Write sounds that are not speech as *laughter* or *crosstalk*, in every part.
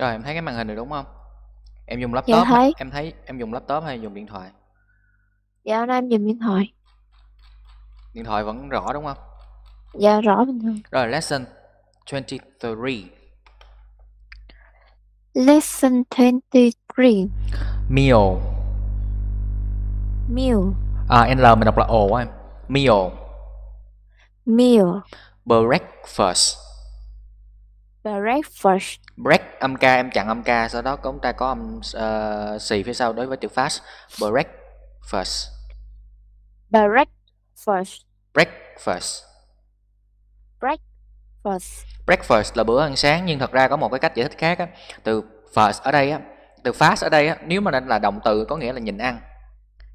Rồi em thấy cái màn hình này đúng không? Em dùng dạ laptop, dạ thấy em thấy em dùng laptop hay dùng điện thoại? dạ hôm nay em dùng điện thoại Điện thoại vẫn rõ đúng không? dạ rõ bình thường Rồi lesson 23. lesson 23 Meal. meal À L mình đọc là ồ em. Meal. meal Breakfast breakfast break âm ca em chặn âm ca, sau đó chúng ta có âm uh, xì phía sau đối với chữ fast breakfast breakfast breakfast breakfast breakfast là bữa ăn sáng nhưng thật ra có một cái cách giải thích khác á. từ first ở đây á từ fast ở đây á, nếu mà là động từ có nghĩa là nhịn ăn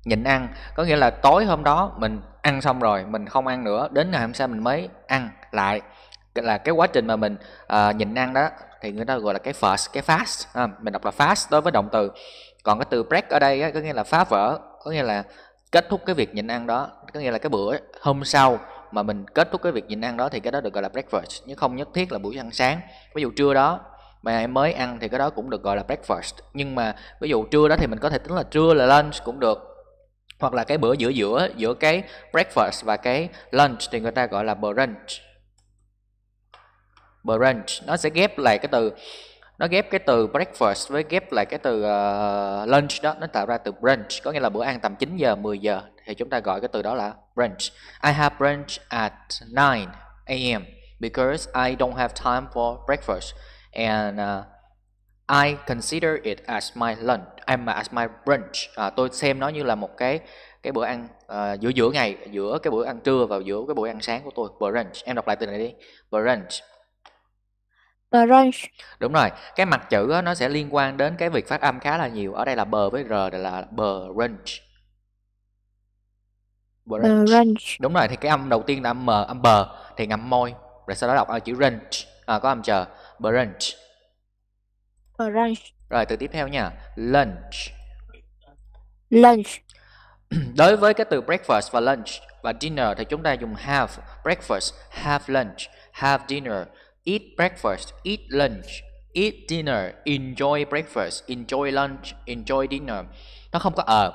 nhịn ăn có nghĩa là tối hôm đó mình ăn xong rồi mình không ăn nữa đến ngày hôm sau mình mới ăn lại là cái quá trình mà mình à, nhịn ăn đó thì người ta gọi là cái first cái fast à, mình đọc là fast đối với động từ còn cái từ break ở đây á, có nghĩa là phá vỡ có nghĩa là kết thúc cái việc nhịn ăn đó có nghĩa là cái bữa hôm sau mà mình kết thúc cái việc nhịn ăn đó thì cái đó được gọi là breakfast nhưng không nhất thiết là buổi ăn sáng ví dụ trưa đó mà em mới ăn thì cái đó cũng được gọi là breakfast nhưng mà ví dụ trưa đó thì mình có thể tính là trưa là lunch cũng được hoặc là cái bữa giữa giữa giữa cái breakfast và cái lunch thì người ta gọi là brunch brunch nó sẽ ghép lại cái từ nó ghép cái từ breakfast với ghép lại cái từ uh, lunch đó nó tạo ra từ brunch có nghĩa là bữa ăn tầm 9 giờ 10 giờ thì chúng ta gọi cái từ đó là brunch I have brunch at 9 a.m. because I don't have time for breakfast and uh, I consider it as my lunch I'm as my brunch à, tôi xem nó như là một cái cái bữa ăn uh, giữa giữa ngày giữa cái bữa ăn trưa và giữa cái bữa ăn sáng của tôi brunch em đọc lại từ này đi brunch Branch. Đúng rồi, cái mặt chữ á, nó sẽ liên quan đến cái việc phát âm khá là nhiều. Ở đây là bờ với r là bờ branch. Branch. Đúng rồi, thì cái âm đầu tiên là âm m, âm bờ thì ngậm môi, rồi sau đó đọc ở chữ branch, à, có âm chờ, branch. Branch. Rồi từ tiếp theo nha, lunch. Lunch. *clears throat* Đối với cái từ breakfast và lunch và dinner thì chúng ta dùng have breakfast, have lunch, have dinner eat breakfast, eat lunch, eat dinner, enjoy breakfast, enjoy lunch, enjoy dinner. Nó không có ờ.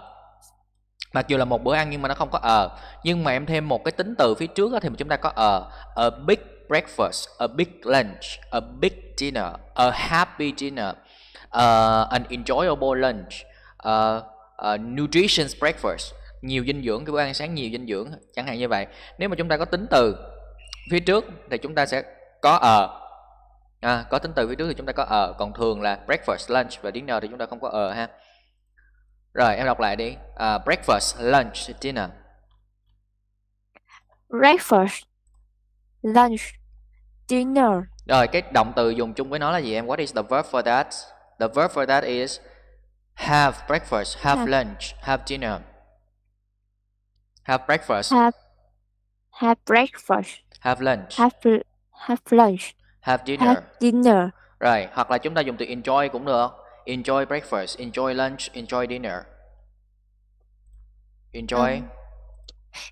Mặc dù là một bữa ăn nhưng mà nó không có ờ. Nhưng mà em thêm một cái tính từ phía trước thì chúng ta có ờ. A big breakfast, a big lunch, a big dinner, a happy dinner, uh, an enjoyable lunch, uh, uh, nutritious breakfast nhiều dinh dưỡng cái bữa ăn sáng nhiều dinh dưỡng chẳng hạn như vậy nếu mà chúng ta có tính từ phía trước thì chúng ta sẽ có ở ờ. à, có tính từ phía trước thì chúng ta có ở ờ. còn thường là breakfast lunch và dinner thì chúng ta không có ở ờ, ha rồi em đọc lại đi à, breakfast lunch dinner breakfast lunch dinner rồi cái động từ dùng chung với nó là gì em what is the verb for that the verb for that is have breakfast have, have. lunch have dinner have breakfast have have breakfast have lunch have have lunch, have dinner. Have dinner. Rồi, hoặc là chúng ta dùng từ enjoy cũng được. Enjoy breakfast, enjoy lunch, enjoy dinner. Enjoy. Um,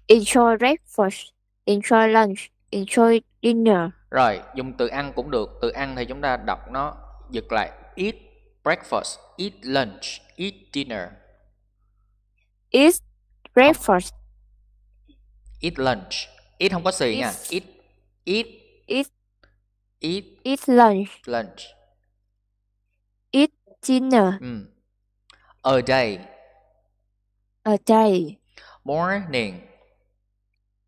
enjoy breakfast, enjoy lunch, enjoy dinner. Rồi, dùng từ ăn cũng được. Từ ăn thì chúng ta đọc nó giật lại. Eat breakfast, eat lunch, eat dinner. Eat breakfast. Eat lunch. Eat không có xì nha. Eat eat Eat eat eat lunch lunch eat dinner ừ. a day a day morning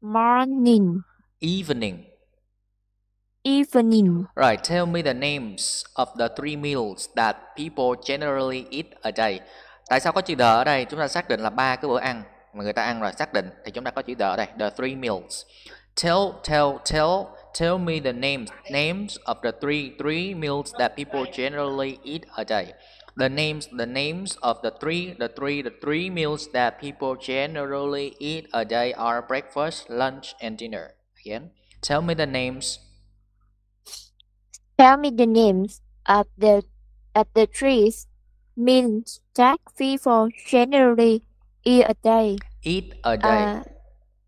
morning evening evening right tell me the names of the three meals that people generally eat a day tại sao có chữ the ở đây chúng ta xác định là ba cái bữa ăn mà người ta ăn rồi xác định thì chúng ta có chữ the ở đây the three meals tell tell tell Tell me the names names of the three three meals that people generally eat a day. The names the names of the three the three the three meals that people generally eat a day are breakfast, lunch, and dinner. Again, tell me the names. Tell me the names of the of the trees means that people generally eat a day. Eat a day. Uh,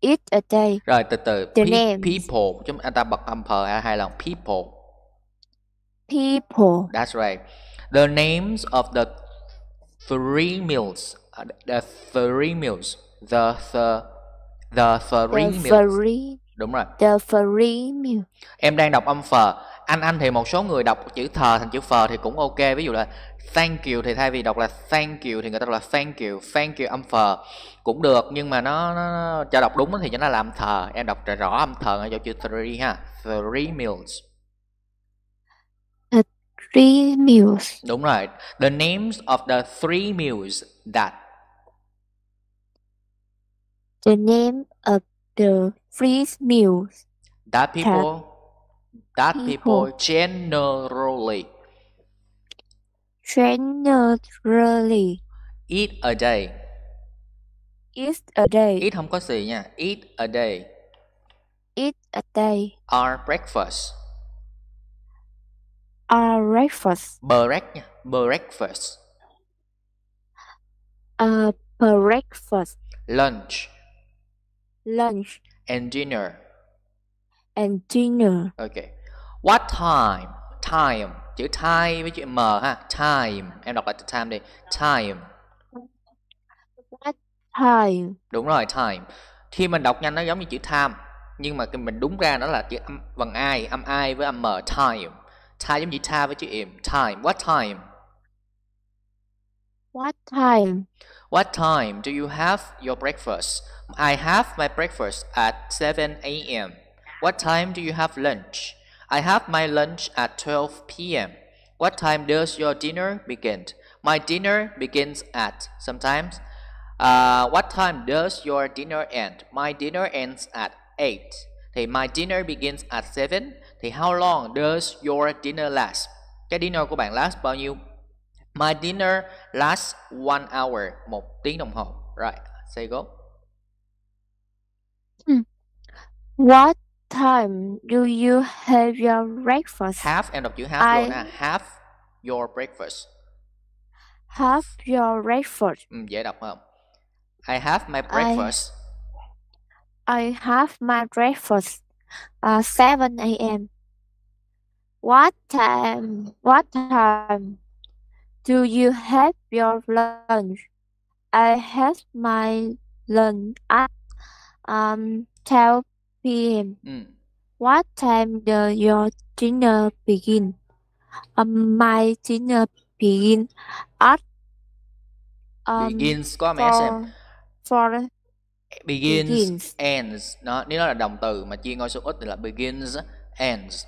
it a day. Rồi từ từ. The pe- names. People. Chúng ta bật âm p hai lần. People. People. That's right. The names of the three meals. Uh, the three meals. The the the three the meals. Three. Đúng rồi. The three meals. Em đang đọc âm phờ anh anh thì một số người đọc chữ thờ thành chữ phờ thì cũng ok ví dụ là thank you thì thay vì đọc là thank you thì người ta đọc là thank you thank you âm phờ cũng được nhưng mà nó, nó cho đọc đúng thì cho nó làm thờ em đọc rõ âm thờ ở chỗ chữ three ha three meals à, three meals đúng rồi the names of the three meals that the name of the three meals that people that That people generally generally eat a day. Eat a day. Eat không có gì nha. Eat a day. Eat a day. Our breakfast. Our breakfast. Break nha. Breakfast. Uh, breakfast. Lunch. Lunch. And dinner. And dinner. Okay. What time? Time. Chữ time với chữ m ha. Time. Em đọc lại từ time đi. Time. What time? Đúng rồi, time. Khi mình đọc nhanh nó giống như chữ time. Nhưng mà mình đúng ra nó là chữ âm, bằng ai, âm ai với âm m. Time. Time giống như ta với chữ im. Time. What time? What time? What time do you have your breakfast? I have my breakfast at 7 a.m. What time do you have lunch? I have my lunch at 12 p.m. What time does your dinner begin? My dinner begins at sometimes. Uh, what time does your dinner end? My dinner ends at 8. Thì my dinner begins at 7. Thì how long does your dinner last? Cái dinner của bạn last bao nhiêu? My dinner lasts one hour. Một tiếng đồng hồ. Right, say go. Hmm. What time do you have your breakfast? Have em đọc chữ have I... luôn nè. Have your breakfast. Have your breakfast. Ừ, dễ đọc không? I have my breakfast. I, I have my breakfast uh, 7 a.m. What time? What time do you have your lunch? I have my lunch at um 12 p.m. Mm. Ừ. What time does your dinner begin? Um, my dinner begin at um, begins có mẹ xem for begins, begins, ends nó nếu nó là động từ mà chia ngôi số ít thì là begins ends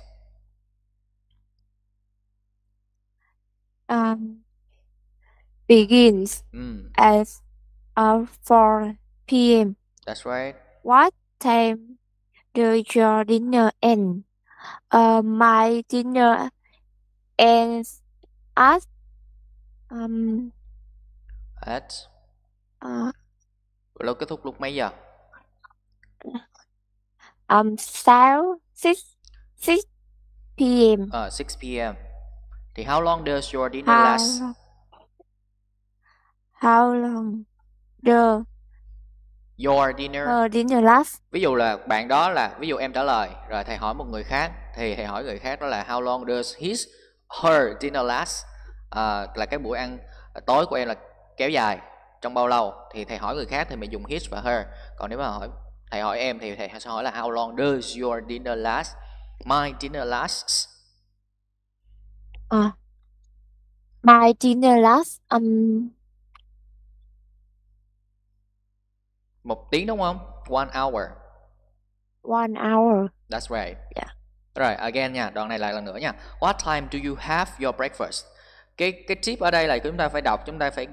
um, begins mm. at uh, 4 p.m. That's right. What time does your dinner end? Uh, my dinner ends at um, at uh, lâu kết thúc lúc mấy giờ? Um, sáu six six p.m. Uh, ờ, six p.m. Thì how long does your dinner how, last? How long the your dinner uh, dinner last ví dụ là bạn đó là ví dụ em trả lời rồi thầy hỏi một người khác thì thầy hỏi người khác đó là how long does his her dinner last uh, là cái buổi ăn tối của em là kéo dài trong bao lâu thì thầy hỏi người khác thì mình dùng his và her còn nếu mà hỏi thầy hỏi em thì thầy sẽ hỏi là how long does your dinner last my dinner lasts uh, my dinner lasts um Một tiếng đúng không? One hour. One hour. That's right. Yeah. Right. again nha, đoạn này lại lần nữa nha. What time do you have your breakfast? Cái cái tip ở đây là chúng ta phải đọc, chúng ta phải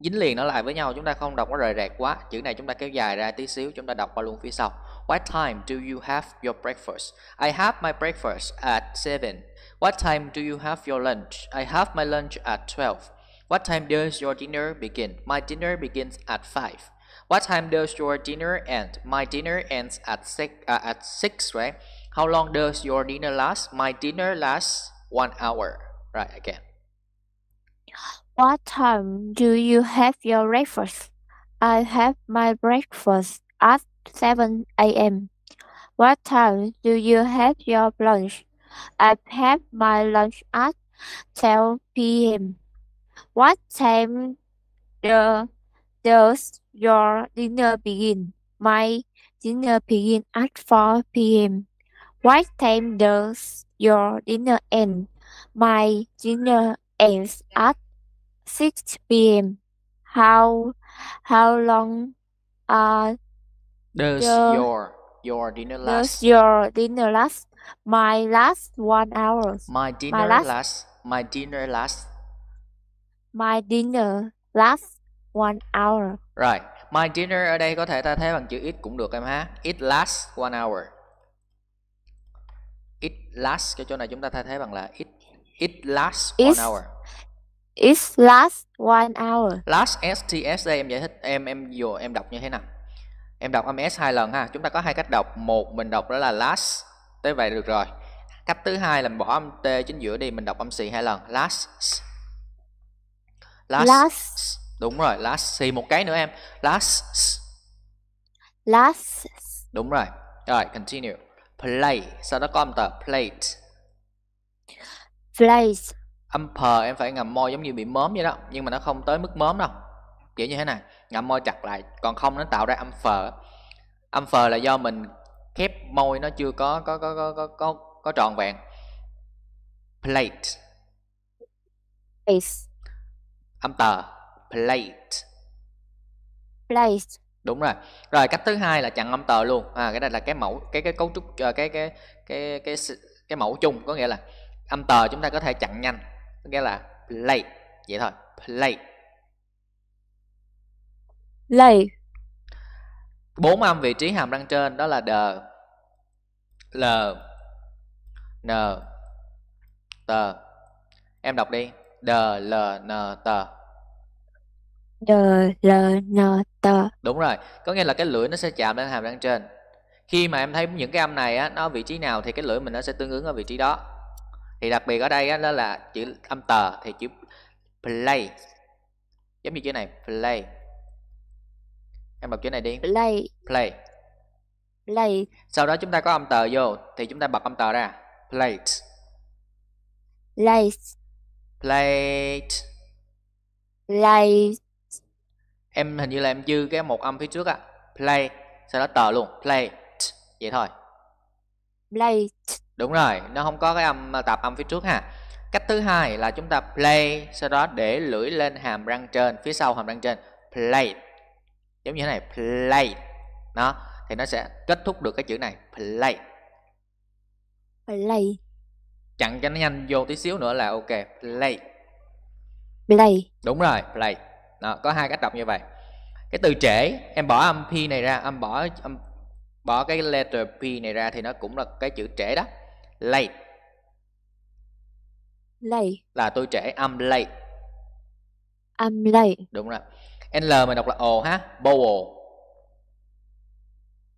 dính liền nó lại với nhau, chúng ta không đọc nó rời rạc quá. Chữ này chúng ta kéo dài ra tí xíu, chúng ta đọc qua luôn phía sau. What time do you have your breakfast? I have my breakfast at 7. What time do you have your lunch? I have my lunch at 12. What time does your dinner begin? My dinner begins at 5. What time does your dinner end? My dinner ends at six. Uh, at six, right? How long does your dinner last? My dinner lasts one hour. Right again. What time do you have your breakfast? I have my breakfast at 7 a.m. What time do you have your lunch? I have my lunch at 12 p.m. What time do, does Your dinner begin. My dinner begin at 4 p.m. What time does your dinner end? My dinner ends at 6 p.m. How how long uh, does your, your your dinner last? Does your dinner last? My last one hour. My dinner my last, last. My dinner last. My dinner last one hour. Rồi, my dinner ở đây có thể ta thấy bằng chữ it cũng được em ha. It lasts one hour. It lasts cái chỗ này chúng ta thay thế bằng là it it lasts it's, one hour. It lasts one hour. Last s t s đây em giải thích em em vừa em đọc như thế nào? Em đọc âm S hai lần ha. Chúng ta có hai cách đọc, một mình đọc đó là last tới vậy được rồi. Cách thứ hai là bỏ âm T chính giữa đi, mình đọc âm xì hai lần. Last. Last. last Đúng rồi, last xì một cái nữa em. Last Last Đúng rồi. Rồi, continue. Play, sau đó có âm tờ plate. Place. Âm p em phải ngậm môi giống như bị mớm vậy đó, nhưng mà nó không tới mức mớm đâu. Kiểu như thế này, ngậm môi chặt lại, còn không nó tạo ra âm phờ. Âm phờ là do mình khép môi nó chưa có có có có có có, có tròn vẹn. Plate. Place. Âm tờ plate place đúng rồi rồi cách thứ hai là chặn âm tờ luôn à cái này là cái mẫu cái cái cấu trúc ờ, cái cái cái cái cái, cái mẫu chung có nghĩa là âm tờ chúng ta có thể chặn nhanh có nghĩa là play vậy thôi play play bốn âm vị trí hàm răng trên đó là d l n t em đọc đi d l n t D L N T. Đúng rồi, có nghĩa là cái lưỡi nó sẽ chạm lên hàm răng trên. Khi mà em thấy những cái âm này á nó vị trí nào thì cái lưỡi mình nó sẽ tương ứng ở vị trí đó. Thì đặc biệt ở đây á đó là chữ âm tờ thì chữ play. Giống như chữ này play. Em bật chữ này đi. Play. Play. Play. Sau đó chúng ta có âm tờ vô thì chúng ta bật âm tờ ra. Plate. Plate. Plate. Plate em hình như là em dư cái một âm phía trước á play sau đó tờ luôn play t, vậy thôi play t. đúng rồi nó không có cái âm tạp âm phía trước ha cách thứ hai là chúng ta play sau đó để lưỡi lên hàm răng trên phía sau hàm răng trên play giống như thế này play nó thì nó sẽ kết thúc được cái chữ này play play chặn cho nó nhanh vô tí xíu nữa là ok play play đúng rồi play đó, có hai cách đọc như vậy cái từ trễ em bỏ âm p này ra âm bỏ âm bỏ cái letter p này ra thì nó cũng là cái chữ trễ đó late late là tôi trễ âm late âm late đúng rồi l mình đọc là ồ ha bowl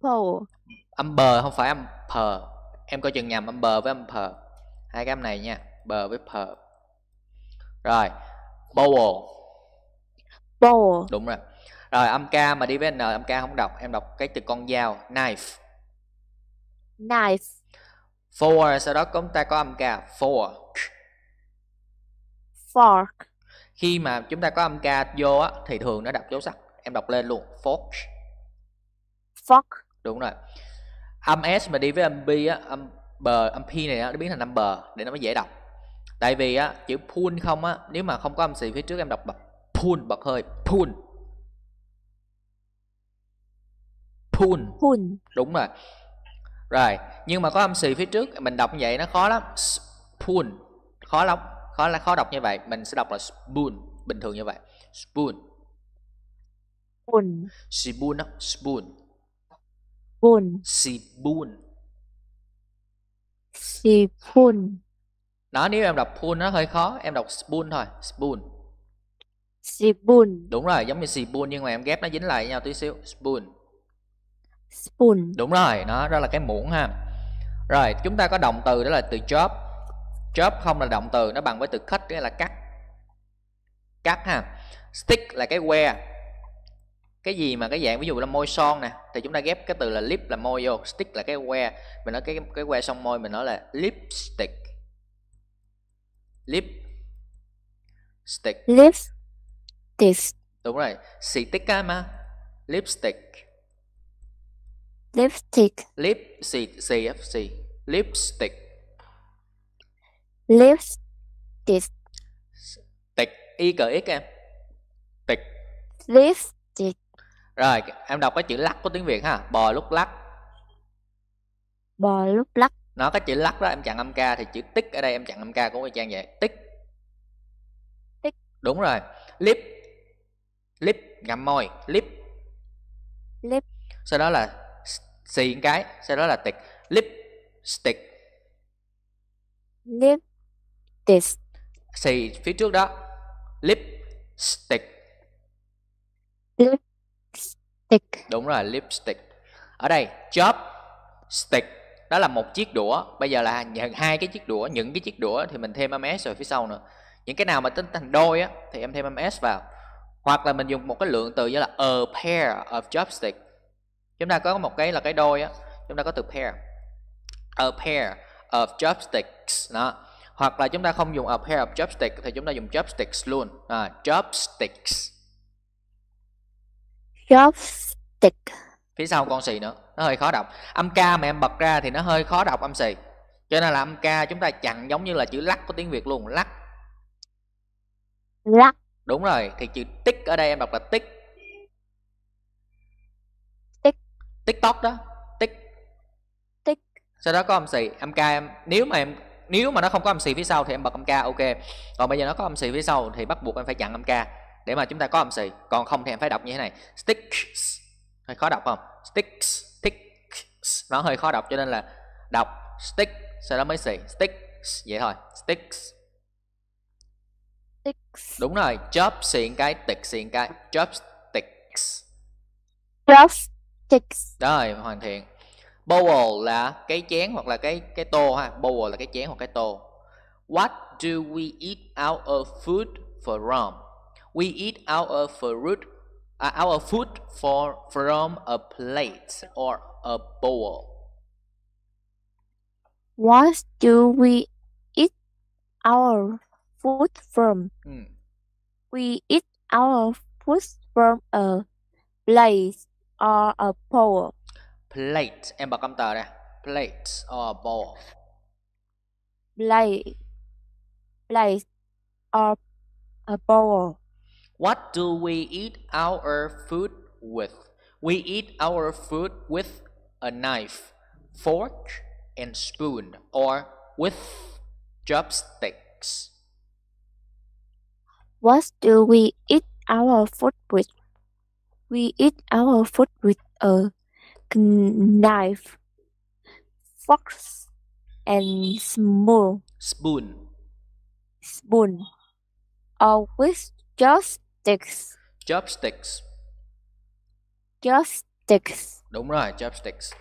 bowl âm bờ không phải âm pờ em coi chừng nhầm âm bờ với âm pờ hai cái âm này nha bờ với pờ rồi bowl Ball Đúng rồi Rồi âm ca mà đi với N âm ca không đọc Em đọc cái từ con dao Knife Knife For sau đó chúng ta có âm ca Fork Fork Khi mà chúng ta có âm ca vô á Thì thường nó đọc dấu sắc Em đọc lên luôn Fork Fork Đúng rồi Âm S mà đi với âm B á Âm B, âm P này á, nó biến thành âm bờ Để nó mới dễ đọc Tại vì á, chữ pull không á Nếu mà không có âm xì phía trước em đọc bập phun hơi phun phun Đúng rồi. Rồi, nhưng mà có âm xì phía trước mình đọc như vậy nó khó lắm. phun Khó lắm, khó là khó đọc như vậy, mình sẽ đọc là spoon bình thường như vậy. Spoon. Spoon. Spoon đó, spoon. Spoon. Spoon. Spoon. Đó nếu em đọc phun nó hơi khó, em đọc spoon thôi, spoon. Spoon. Đúng rồi, giống như spoon nhưng mà em ghép nó dính lại với nhau tí xíu. Spoon. Spoon. Đúng rồi, nó ra là cái muỗng ha. Rồi, chúng ta có động từ đó là từ chop. Chop không là động từ, nó bằng với từ cut nghĩa là cắt. Cắt ha. Stick là cái que. Cái gì mà cái dạng ví dụ là môi son nè thì chúng ta ghép cái từ là lip là môi vô, stick là cái que. Mình nói cái cái que son môi mình nói là lipstick. Lip stick. Lips This. Đúng rồi, xì tích mà. Lipstick. Lipstick. Lip xì xì xì. Lipstick. Lipstick. tích y cỡ x em. tích, Lipstick. Rồi, em đọc cái chữ lắc của tiếng Việt ha, bò lúc lắc. Bò lúc lắc. Nó cái chữ lắc đó em chặn âm ca thì chữ tích ở đây em chặn âm ca cũng y chang vậy. Tích. Tích. Đúng rồi. Lip lip ngậm môi lip lip sau đó là xì một cái sau đó là tịch lip stick lip stick xì phía trước đó lip stick lip stick đúng rồi lipstick ở đây chop stick đó là một chiếc đũa bây giờ là nhận hai cái chiếc đũa những cái chiếc đũa thì mình thêm ms rồi phía sau nữa những cái nào mà tính thành đôi á thì em thêm ms vào hoặc là mình dùng một cái lượng từ như là a pair of chopsticks chúng ta có một cái là cái đôi á chúng ta có từ pair a pair of chopsticks đó hoặc là chúng ta không dùng a pair of chopsticks thì chúng ta dùng chopsticks luôn à, chopsticks chopstick phía sau con xì nữa nó hơi khó đọc âm ca mà em bật ra thì nó hơi khó đọc âm xì cho nên là âm ca chúng ta chặn giống như là chữ lắc của tiếng việt luôn lắc lắc Đúng rồi, thì chữ tích ở đây em đọc là tích Tích TikTok đó, tích Tích Sau đó có âm xì, âm ca em Nếu mà em nếu mà nó không có âm xì phía sau thì em bật âm ca ok Còn bây giờ nó có âm xì phía sau thì bắt buộc em phải chặn âm ca Để mà chúng ta có âm xì Còn không thì em phải đọc như thế này Sticks Hơi khó đọc không? Sticks Sticks Nó hơi khó đọc cho nên là đọc stick Sau đó mới xì Sticks Vậy thôi Sticks Sticks. Đúng rồi, chop xịn cái, tịch xịn cái, chopsticks. Chopsticks. Rồi, hoàn thiện. Bowl là cái chén hoặc là cái cái tô ha. Bowl là cái chén hoặc cái tô. What do we eat out of food from? We eat out of fruit uh, à, our food for from a plate or a bowl. What do we eat our food from. Mm. We eat our food from a plate or a bowl. Plate. Em bật âm tờ đây. Plate or bowl. Plate. Plate or a bowl. What do we eat our food with? We eat our food with a knife, fork, and spoon, or with chopsticks. What do we eat our food with? We eat our food with a knife, fork, and spoon. Spoon. Spoon. Or with chopsticks. Chopsticks. Chopsticks. Đúng rồi, chopsticks.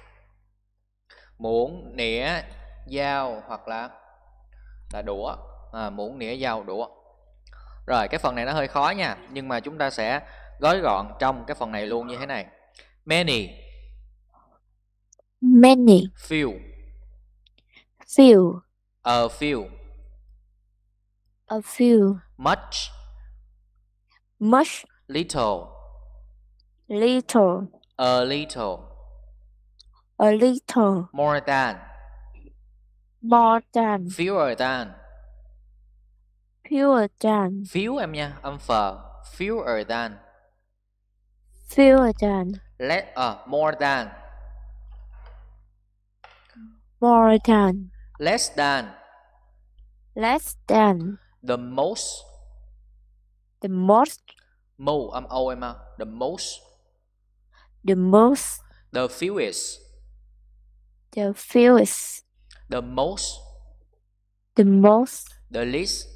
Muỗng, nĩa, dao hoặc là là đũa. À, muỗng, nĩa, dao, đũa. Rồi cái phần này nó hơi khó nha Nhưng mà chúng ta sẽ gói gọn trong cái phần này luôn như thế này Many Many Few Few A few A few Much Much Little Little A little A little More than More than Fewer than fewer than fewer em nha âm phờ fewer than fewer than less uh, ờ, more than more than less than less than the most the most mo âm o em à the most the most the fewest the fewest the most the most the least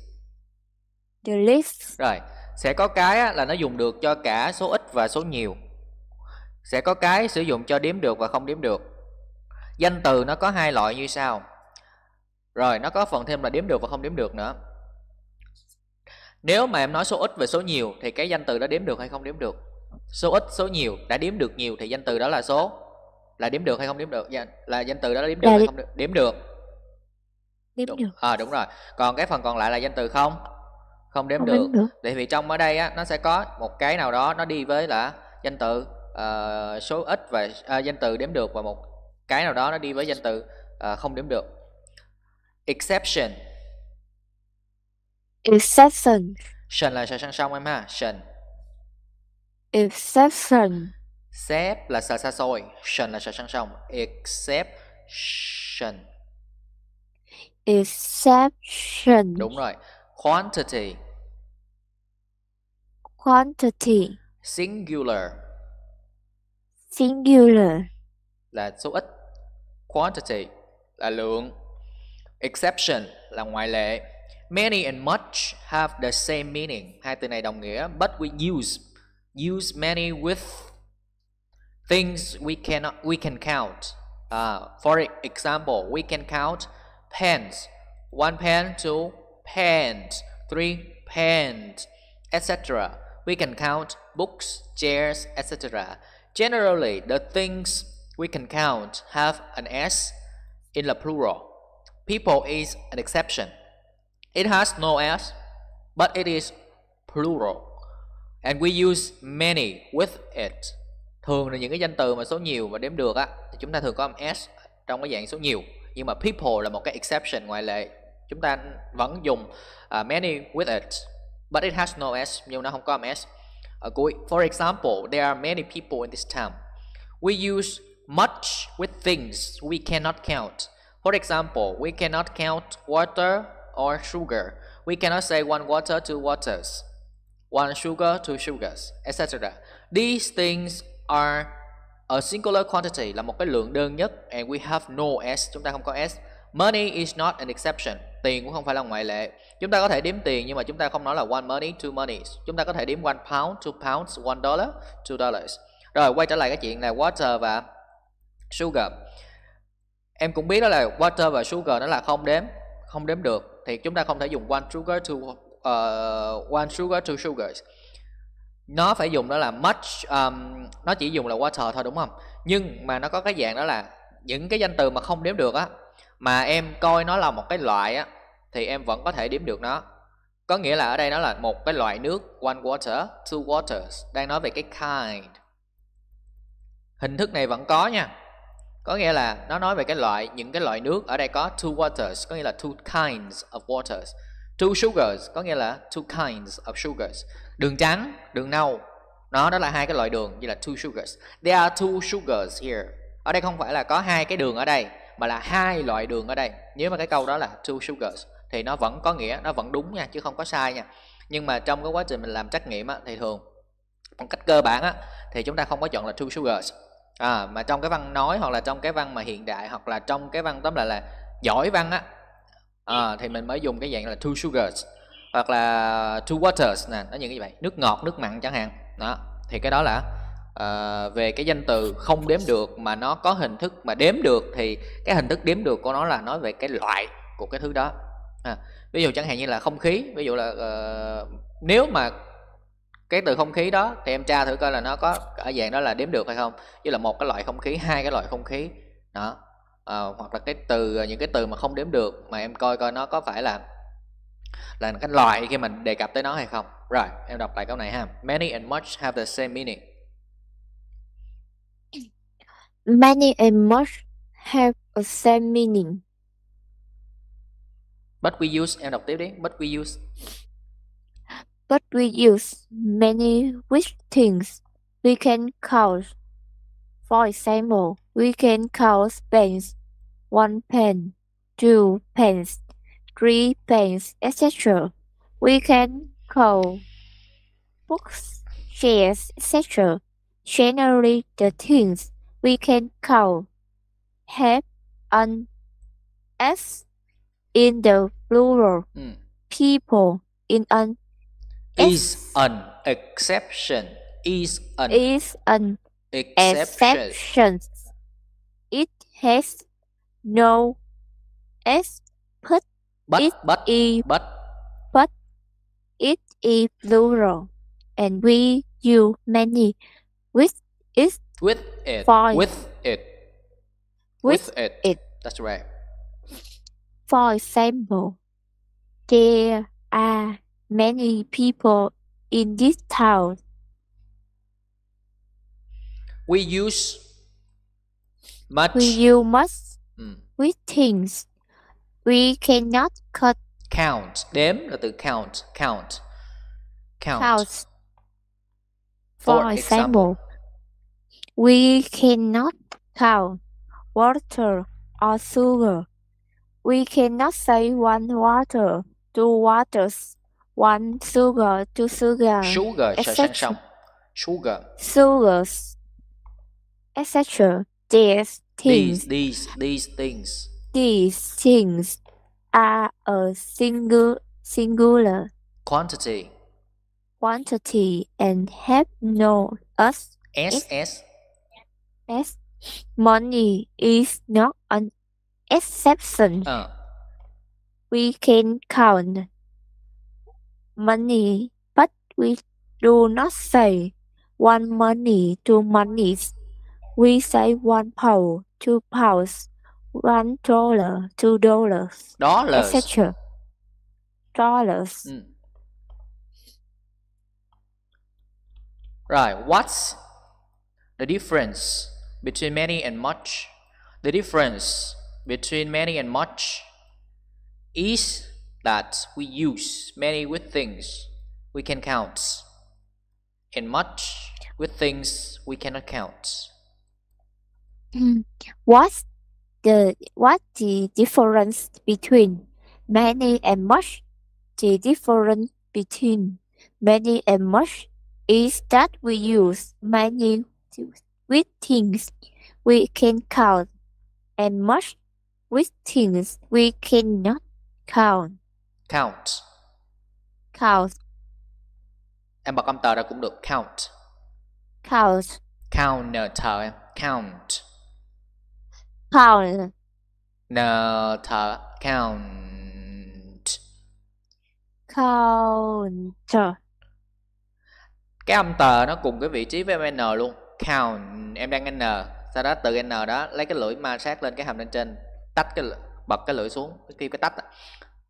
the list rồi sẽ có cái là nó dùng được cho cả số ít và số nhiều sẽ có cái sử dụng cho đếm được và không đếm được danh từ nó có hai loại như sau rồi nó có phần thêm là đếm được và không đếm được nữa nếu mà em nói số ít và số nhiều thì cái danh từ đó đếm được hay không đếm được số ít số nhiều đã đếm được nhiều thì danh từ đó là số là đếm được hay không đếm được dạ, là danh từ đó đếm được là... hay không đếm được đếm được à đúng rồi còn cái phần còn lại là danh từ không không đếm không được. được tại vì trong ở đây á nó sẽ có một cái nào đó nó đi với là danh từ uh, số ít và uh, danh từ đếm được và một cái nào đó nó đi với danh từ uh, không đếm được exception exception shen là sờ song xong em ha shen exception Xếp là sợ xa xôi Sần là sợ song xong Exception Exception Đúng rồi Quantity Quantity Singular Singular Là số ít Quantity là lượng Exception là ngoại lệ Many and much have the same meaning Hai từ này đồng nghĩa But we use Use many with Things we cannot we can count uh, For example, we can count pens One pen, two pens Three pens, etc we can count books, chairs, etc. Generally, the things we can count have an S in the plural. People is an exception. It has no S, but it is plural. And we use many with it. Thường là những cái danh từ mà số nhiều mà đếm được á, thì chúng ta thường có âm S trong cái dạng số nhiều. Nhưng mà people là một cái exception ngoại lệ. Chúng ta vẫn dùng uh, many with it but it has no s nhưng nó không có s cuối for example there are many people in this town we use much with things we cannot count for example we cannot count water or sugar we cannot say one water two waters one sugar two sugars etc these things are a singular quantity là một cái lượng đơn nhất and we have no s chúng ta không có s money is not an exception tiền cũng không phải là ngoại lệ Chúng ta có thể đếm tiền nhưng mà chúng ta không nói là one money, two money Chúng ta có thể đếm one pound, two pounds, one dollar, two dollars. Rồi quay trở lại cái chuyện là water và sugar. Em cũng biết đó là water và sugar nó là không đếm, không đếm được. Thì chúng ta không thể dùng one sugar to uh, one sugar to sugars. Nó phải dùng đó là much um, nó chỉ dùng là water thôi đúng không? Nhưng mà nó có cái dạng đó là những cái danh từ mà không đếm được á mà em coi nó là một cái loại á thì em vẫn có thể điểm được nó có nghĩa là ở đây nó là một cái loại nước one water two waters đang nói về cái kind hình thức này vẫn có nha có nghĩa là nó nói về cái loại những cái loại nước ở đây có two waters có nghĩa là two kinds of waters two sugars có nghĩa là two kinds of sugars đường trắng đường nâu nó đó là hai cái loại đường như là two sugars there are two sugars here ở đây không phải là có hai cái đường ở đây mà là hai loại đường ở đây nhớ mà cái câu đó là two sugars thì nó vẫn có nghĩa nó vẫn đúng nha chứ không có sai nha nhưng mà trong cái quá trình mình làm trắc nghiệm á, thì thường một cách cơ bản á, thì chúng ta không có chọn là two sugars à, mà trong cái văn nói hoặc là trong cái văn mà hiện đại hoặc là trong cái văn tóm lại là, giỏi văn á à, thì mình mới dùng cái dạng là two sugars hoặc là two waters nè nó như cái vậy nước ngọt nước mặn chẳng hạn đó thì cái đó là uh, về cái danh từ không đếm được mà nó có hình thức mà đếm được thì cái hình thức đếm được của nó là nói về cái loại của cái thứ đó à, ví dụ chẳng hạn như là không khí ví dụ là uh, nếu mà cái từ không khí đó thì em tra thử coi là nó có ở dạng đó là đếm được hay không như là một cái loại không khí hai cái loại không khí đó à, hoặc là cái từ những cái từ mà không đếm được mà em coi coi nó có phải là là cái loại khi mình đề cập tới nó hay không rồi em đọc lại câu này ha many and much have the same meaning many and much have the same meaning But we use, em đọc tiếp đi. But we use. But we use many which things we can count. For example, we can count pens. one pen, two pence, three pence, etc. We can count books, chairs, etc. Generally, the things we can count have an S in the plural. Mm. People in an is an exception. Is an is an exception. It has no s put but it but but but it is plural, and we you many with it with it with it with, with it. it. That's right. For example, there are many people in this town. We use much. We use much. Mm. We things we cannot cut. Count. them. là từ count. Count. Count. count. For, For example, example, we cannot count water or sugar. We cannot say one water, two waters, one sugar, two sugar, sugar Sugar. Sugars, etc. These things. These, these, these things. These things are a single singular quantity quantity and have no us s s s money is not an exception, uh. we can count money, but we do not say one money, two monies. We say one pound, two pounds, one dollar, two dollars, dollars, etc. Dollars. Mm. Right. What's the difference between many and much? The difference between many and much is that we use many with things we can count and much with things we cannot count. Hmm. What's the what's the difference between many and much? The difference between many and much is that we use many with things we can count and much with things we cannot count. Count. Count. Em bật âm tờ ra cũng được. Count. Count. Count nờ thờ em. Count. Count. Nờ thờ. Count. Count. Cái âm tờ nó cùng cái vị trí với em N luôn. Count. Em đang N. Sau đó từ N đó lấy cái lưỡi ma sát lên cái hàm lên trên tắt cái bật cái lưỡi xuống cái kêu cái tắt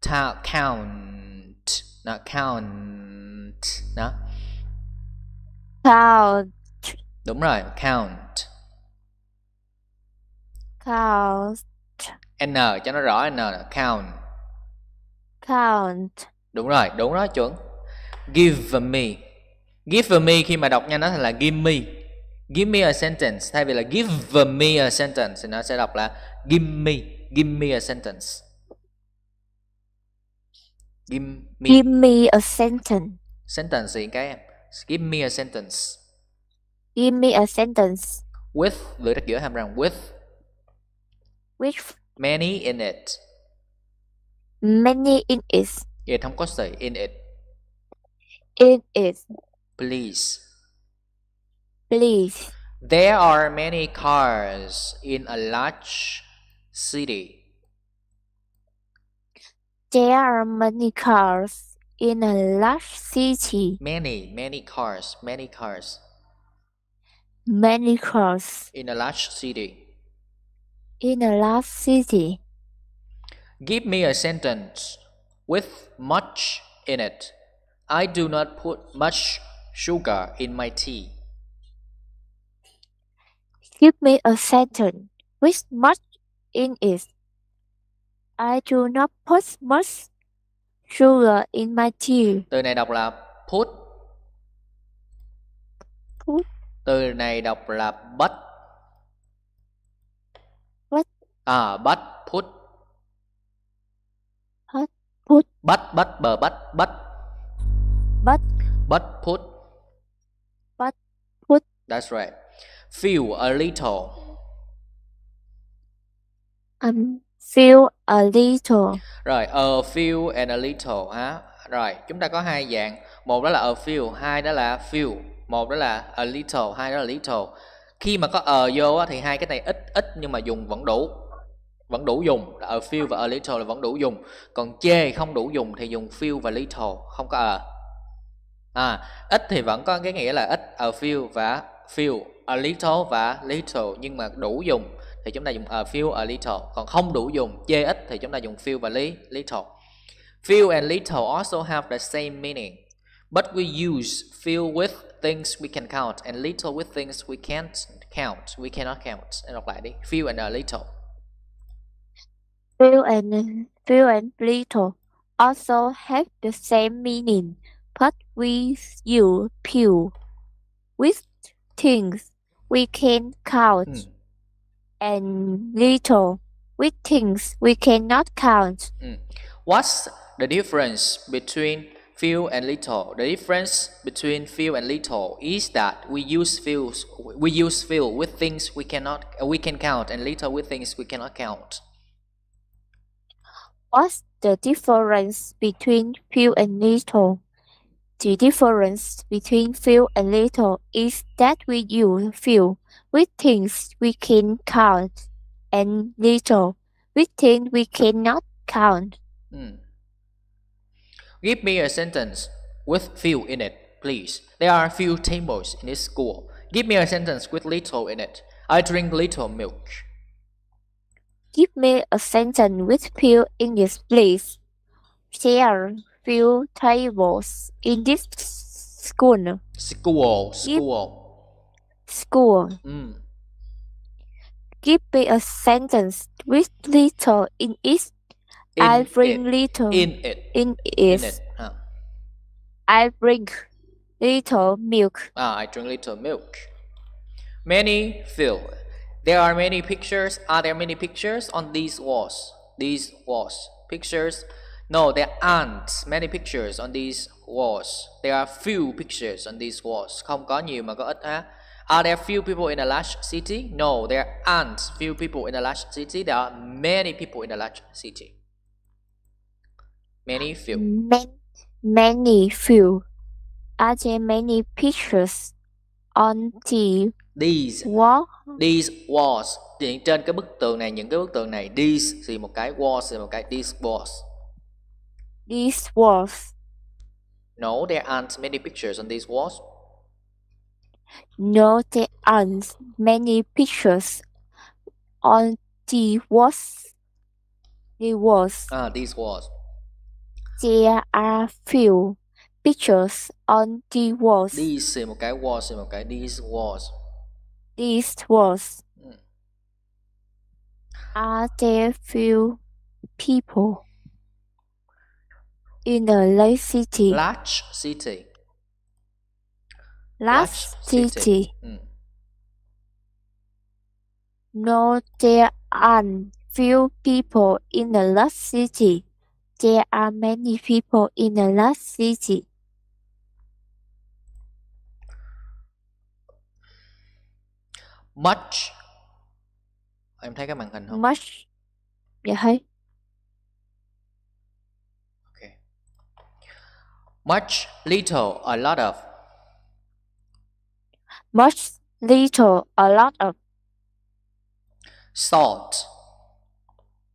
ta count đó, count đó count đúng rồi count count n cho nó rõ n count count đúng rồi đúng đó chuẩn give me give me khi mà đọc nhanh nó là give me give me a sentence thay vì là give me a sentence thì nó sẽ đọc là give me give me a sentence give me give me a sentence sentence gì cái em give me a sentence give me a sentence with lưỡi đặt giữa hàm răng with with many in it many in it it không có sợi in it in it please please there are many cars in a large city. There are many cars in a large city. Many, many cars, many cars. Many cars. In a large city. In a large city. Give me a sentence with much in it. I do not put much sugar in my tea. Give me a sentence with much in it. I do not put much sugar in my tea. Từ này đọc là put. Put. Từ này đọc là but. What? À, but put. Put. Put. But, but, bờ but, but. But. But put. But put. That's right. Feel a little um, feel a little rồi a few and a little ha rồi chúng ta có hai dạng một đó là a few hai đó là few một đó là a little hai đó là little khi mà có a vô thì hai cái này ít ít nhưng mà dùng vẫn đủ vẫn đủ dùng a few và a little là vẫn đủ dùng còn chê không đủ dùng thì dùng few và little không có a à ít thì vẫn có cái nghĩa là ít a few và few a little và little nhưng mà đủ dùng thì chúng ta dùng a ờ, few a little còn không đủ dùng chê ít thì chúng ta dùng few và li, little few and little also have the same meaning but we use few with things we can count and little with things we can't count we cannot count em đọc lại đi few and a little few and few and little also have the same meaning but we use few with things we can count ừ. and little, with things we cannot count. Mm. What's the difference between few and little? The difference between few and little is that we use few we use few with things we cannot we can count and little with things we cannot count. What's the difference between few and little? The difference between few and little is that we use few we things we can count, and little We things we cannot count. Hmm. Give me a sentence with few in it, please. There are few tables in this school. Give me a sentence with little in it. I drink little milk. Give me a sentence with few in this place. There are few tables in this school. School, school. Give school. Mm. Give me a sentence with little in it. In i bring it. little in it. In it. In it. Huh. i bring little milk. Ah, I drink little milk. Many fill. There are many pictures. Are there many pictures on these walls? These walls. Pictures. No, there aren't many pictures on these walls. There are few pictures on these walls. Không có nhiều mà có ít ha. Are there few people in a large city? No, there aren't few people in a large city. There are many people in a large city. Many few. Many, many few. Are there many pictures on the these wall? These walls. Thì trên cái bức tường này, những cái bức tường này, these thì một cái walls thì một cái these walls. These walls. No, there aren't many pictures on these walls. Note there aren't many pictures on the walls. The walls. Ah, these walls. There are few pictures on the walls. These một cái walls một cái these walls. These walls. Mm. Are there few people in a large city? Large city. Las City. Ừ. No, there aren't few people in the last City. There are many people in the last City. Much. Em thấy cái màn hình không? Much. Dạ thấy. Okay. Much, little, a lot of much, little, a lot of. Salt.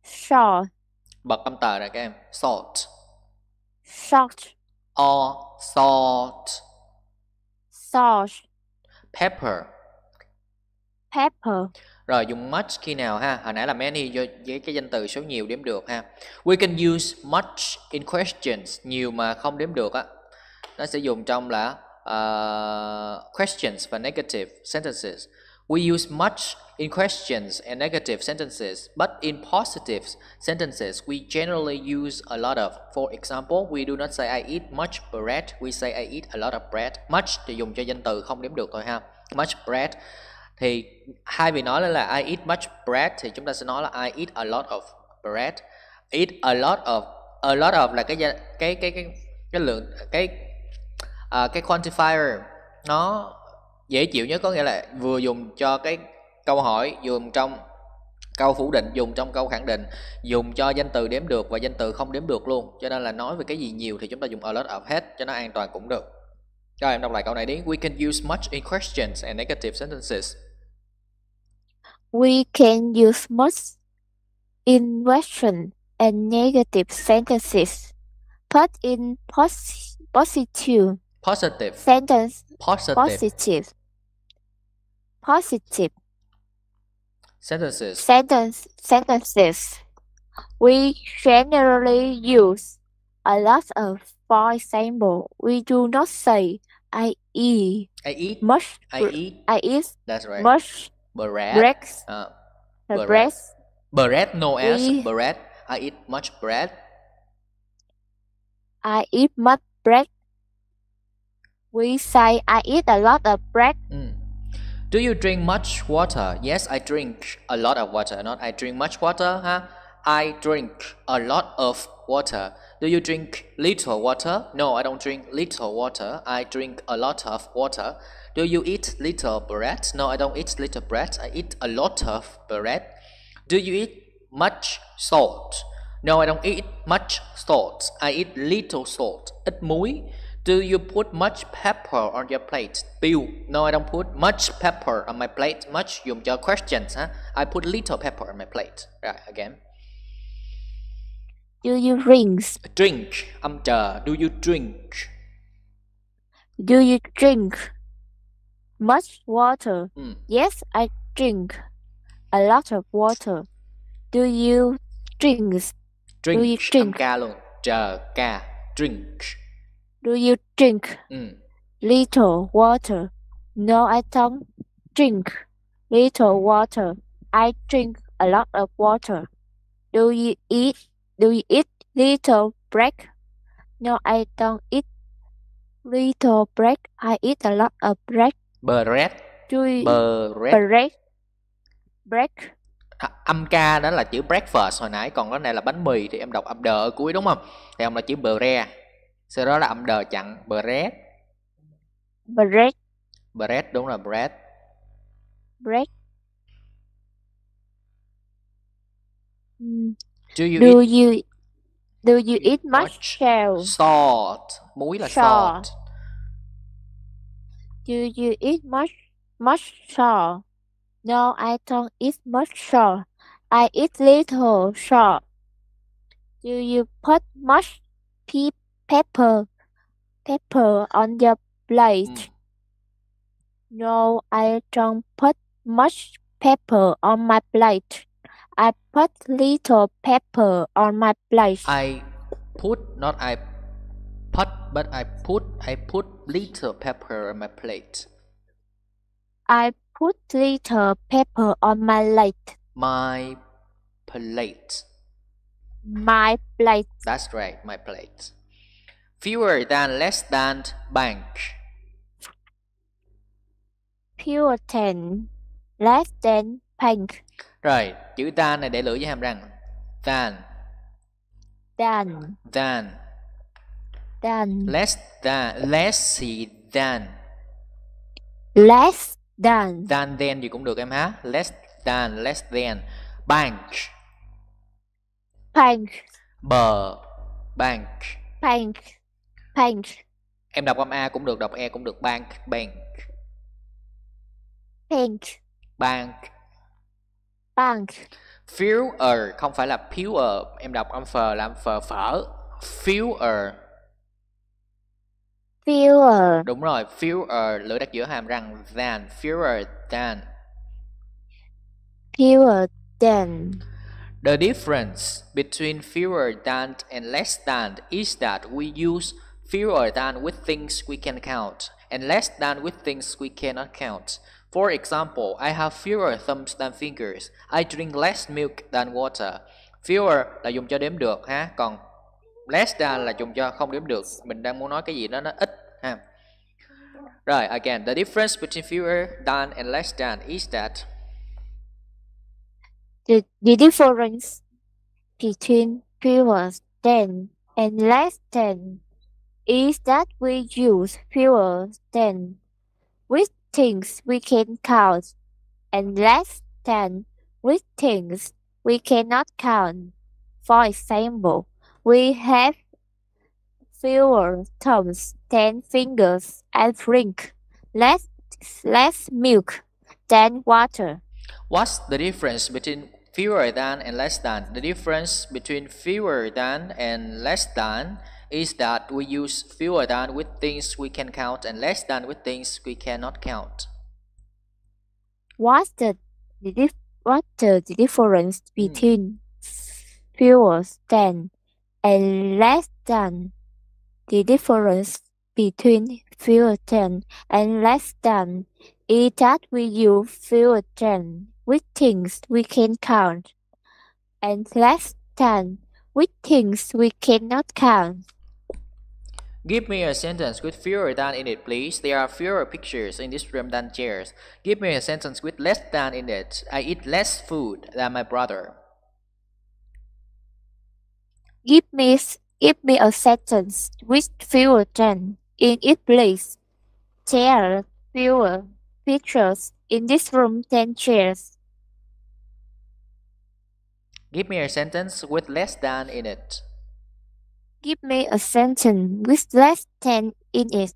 Salt. Bật âm tờ ra các em. Salt. Salt. O salt. Salt. Pepper. Pepper. Rồi dùng much khi nào ha? Hồi nãy là many với cái danh từ số nhiều đếm được ha. We can use much in questions, nhiều mà không đếm được á. Nó sẽ dùng trong là uh, questions và negative sentences. We use much in questions and negative sentences, but in positive sentences, we generally use a lot of. For example, we do not say I eat much bread, we say I eat a lot of bread. Much thì dùng cho danh từ không đếm được thôi ha. Much bread thì hai vị nói là I eat much bread thì chúng ta sẽ nói là I eat a lot of bread. Eat a lot of a lot of là cái cái cái cái cái lượng cái à, cái quantifier nó dễ chịu nhất có nghĩa là vừa dùng cho cái câu hỏi dùng trong câu phủ định dùng trong câu khẳng định dùng cho danh từ đếm được và danh từ không đếm được luôn cho nên là nói về cái gì nhiều thì chúng ta dùng alert of hết cho nó an toàn cũng được rồi em đọc lại câu này đi we can use much in questions and negative sentences we can use much in questions and negative sentences but in positive Positive. Sentence. Positive. Positive. Positive. Sentences. Sentence. Sentences. We generally use a lot of. For example, we do not say I eat. I eat. Mush. I eat. I eat. That's right. Mush. Bread. Bread. Uh, bread. bread. Bread. No s. bread. I eat much bread. I eat much bread. We say I eat a lot of bread. Mm. Do you drink much water? Yes, I drink a lot of water. Not I drink much water, huh? I drink a lot of water. Do you drink little water? No, I don't drink little water. I drink a lot of water. Do you eat little bread? No, I don't eat little bread. I eat a lot of bread. Do you eat much salt? No, I don't eat much salt. I eat little salt. Ít muối. Do you put much pepper on your plate? Bill, no, I don't put much pepper on my plate. Much 用 questions. Huh? I put little pepper on my plate. Right, again. Do you drinks? Drink. I'm the. Do you drink? Do you drink much water? Mm. Yes, I drink a lot of water. Do you drinks? Drink. Do you drink? I'm ga luôn. Chờ Drink. Do you drink ừ. little water? No, I don't drink little water. I drink a lot of water. Do you eat? Do you eat little bread? No, I don't eat little bread. I eat a lot of bread. Bread. Do you bread. Bread. Bread. À, âm ca đó là chữ breakfast hồi nãy còn cái này là bánh mì thì em đọc âm đờ ở cuối đúng không? Thì ông là chữ bre sau đó là âm đờ chặn bread bread bread đúng là bread bread Do you do eat? you do you eat much salt? Salt. Muối là salt. salt. Do you eat much much salt? No, I don't eat much salt. I eat little salt. Do you put much pepper? pepper pepper on your plate. Mm. No, I don't put much pepper on my plate. I put little pepper on my plate. I put not I put but I put I put little pepper on my plate. I put little pepper on my plate. My plate. My plate. That's right, my plate. Fewer than, less than, bank. Fewer than, less than, bank. Rồi, chữ than này để lưỡi với hàm răng. Than. Than. Than. Than. Less than, less than. Less than. Than than gì cũng được em ha. Less than, less than. Bank. Bank. Bờ. Bank. Bank. Bank. Em đọc âm A cũng được, đọc E cũng được. Bank, bank. Bank. Bank. Bank. Fewer không phải là fewer, em đọc âm phờ là âm phờ phở. Fewer. Fewer. Đúng rồi, fewer lưỡi đặt giữa hàm răng than, fewer than. Fewer than. The difference between fewer than and less than is that we use Fewer than with things we can count, and less than with things we cannot count. For example, I have fewer thumbs than fingers. I drink less milk than water. Fewer là dùng cho đếm được ha, còn less than là dùng cho không đếm được. Mình đang muốn nói cái gì đó nó ít ha. Rồi, again, the difference between fewer than and less than is that the, the difference between fewer than and less than is that we use fewer than with things we can count and less than with things we cannot count. For example, we have fewer thumbs than fingers and drink less, less milk than water. What's the difference between fewer than and less than? The difference between fewer than and less than is that we use fewer than with things we can count and less than with things we cannot count. What's the, the, the difference hmm. between hmm. fewer than and less than? The difference between fewer than and less than is that we use fewer than with things we can count and less than with things we cannot count. Give me a sentence with fewer than in it, please. There are fewer pictures in this room than chairs. Give me a sentence with less than in it. I eat less food than my brother. Give me, give me a sentence with fewer than in it, please. There are fewer pictures in this room than chairs. Give me a sentence with less than in it. Give me a sentence with less than in it.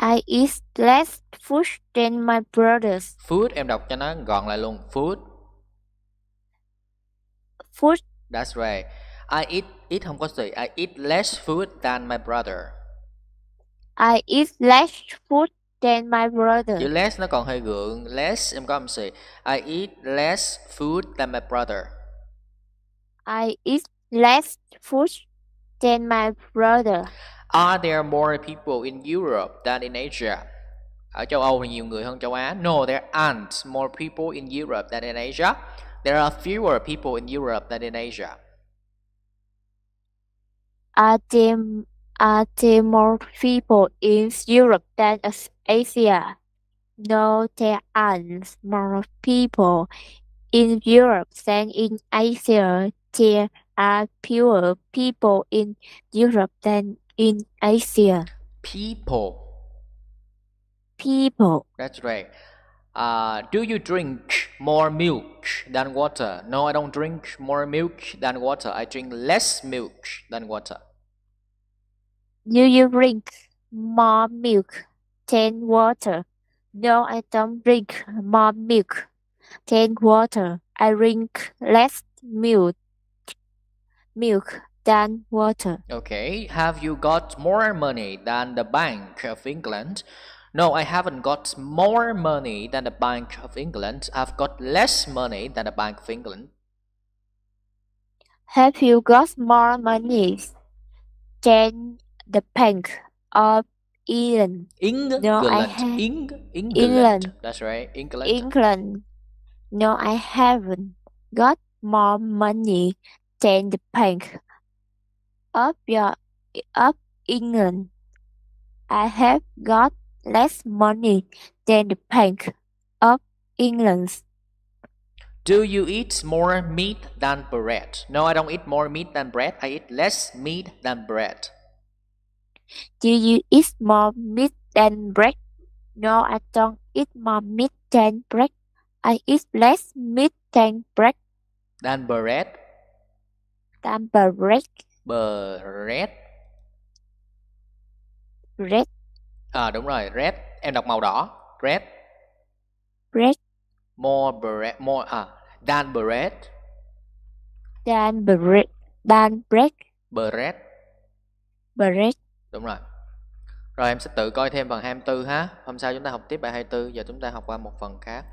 I eat less food than my brothers. Food em đọc cho nó gọn lại luôn. Food. Food. That's right. I eat ít không có gì. I eat less food than my brother. I eat less food than my brother. Chữ less nó còn hơi gượng. Less em có âm xì. I eat less food than my brother. I eat less food than my brother. Are there more people in Europe than in Asia? Ở châu Âu thì nhiều người hơn châu Á. No, there aren't more people in Europe than in Asia. There are fewer people in Europe than in Asia. Are there, are there more people in Europe than in Asia? No, there aren't more people in Europe than in Asia. There are fewer people in Europe than in Asia. People. People. That's right. Uh, do you drink more milk than water? No, I don't drink more milk than water. I drink less milk than water. Do you drink more milk than water? No, I don't drink more milk than water. I drink less milk milk than water. Okay. Have you got more money than the Bank of England? No, I haven't got more money than the Bank of England. I've got less money than the Bank of England. Have you got more money than the Bank of England? England. No, I Eng- England. England. That's right, England. England. No, I haven't got more money than the bank up your up England. I have got less money than the bank of England. Do you eat more meat than bread? No, I don't eat more meat than bread. I eat less meat than bread. Do you eat more meat than bread? No, I don't eat more meat than bread. I eat less meat than bread. Than bread? Tam bread. Bread. Red. À đúng rồi, red. Em đọc màu đỏ. Red. red More bread. More à than bread. Than bread. Than bread. Bread. Bread. Đúng rồi. Rồi em sẽ tự coi thêm phần 24 ha. Hôm sau chúng ta học tiếp bài 24, giờ chúng ta học qua một phần khác.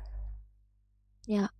Dạ. Yeah.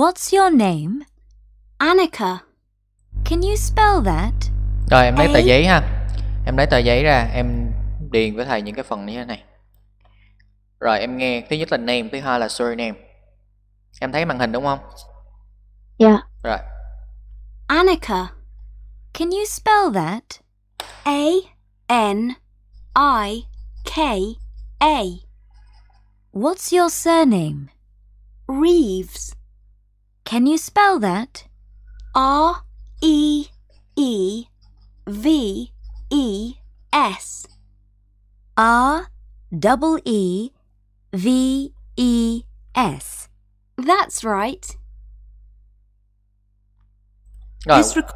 What's your name? Annika. Can you spell that? Rồi em lấy tờ giấy ha. Em lấy tờ giấy ra, em điền với thầy những cái phần như thế này. Rồi em nghe, thứ nhất là name, thứ hai là surname. Em thấy màn hình đúng không? Yeah. Dạ. Rồi. Annika. Can you spell that? A N I K A. What's your surname? Reeves. Can you spell that? R E E V E S. R double E V E S. That's right. Oh.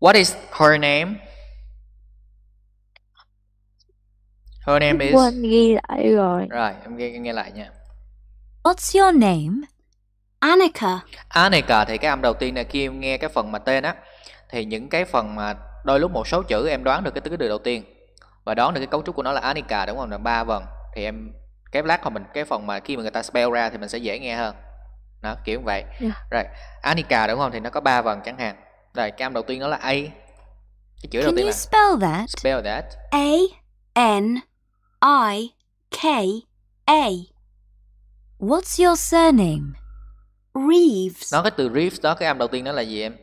What is her name? Her name is. Right, I'm rồi. Rồi, What's your name? Anika. Anika thì cái âm đầu tiên là khi em nghe cái phần mà tên á thì những cái phần mà đôi lúc một số chữ em đoán được cái tứ từ đầu tiên và đoán được cái cấu trúc của nó là Anika đúng không là ba vần thì em cái lát còn mình cái phần mà khi mà người ta spell ra thì mình sẽ dễ nghe hơn nó kiểu vậy yeah. Dạ. rồi Anika đúng không thì nó có ba vần chẳng hạn rồi cái âm đầu tiên nó là A cái chữ Can đầu tiên you là spell that spell that A N I K A What's your surname Reeves. Nó cái từ Reeves đó cái âm đầu tiên nó là gì em?